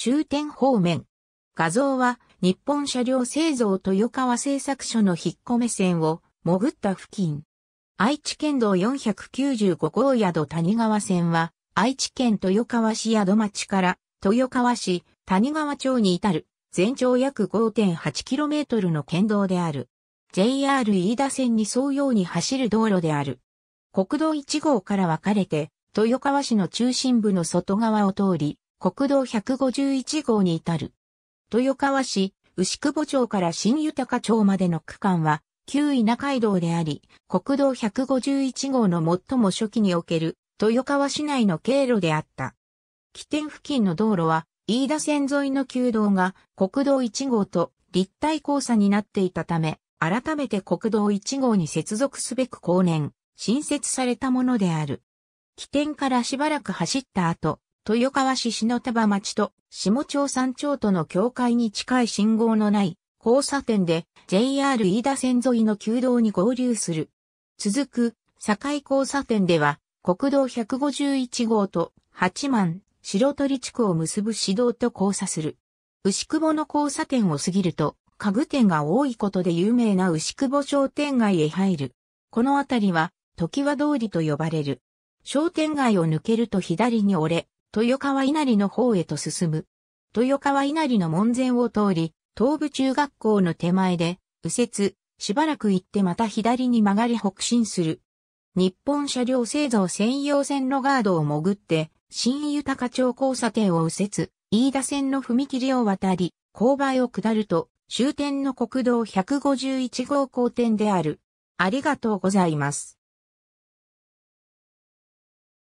終点方面。画像は日本車両製造豊川製作所の引っ込め線を潜った付近。愛知県道495号宿谷川線は愛知県豊川市宿町から豊川市谷川町に至る全長約 5.8km の県道である。JR 飯田線に沿うように走る道路である。国道1号から分かれて、豊川市の中心部の外側を通り、国道151号に至る。豊川市、牛久保町から新豊町までの区間は、旧稲海道であり、国道151号の最も初期における豊川市内の経路であった。起点付近の道路は、飯田線沿いの旧道が国道1号と立体交差になっていたため、改めて国道1号に接続すべく後年、新設されたものである。起点からしばらく走った後、豊川市篠場町と下町山町との境界に近い信号のない交差点で JR 飯田線沿いの旧道に合流する。続く境交差点では国道151号と八幡白鳥地区を結ぶ市道と交差する。牛久保の交差点を過ぎると家具店が多いことで有名な牛久保商店街へ入る。この辺りは、時和通りと呼ばれる。商店街を抜けると左に折れ、豊川稲荷の方へと進む。豊川稲荷の門前を通り、東部中学校の手前で、右折、しばらく行ってまた左に曲がり北進する。日本車両製造専用線路ガードを潜って、新豊町交差点を右折、飯田線の踏切を渡り、勾配を下ると、終点の国道151号交点である。ありがとうございます。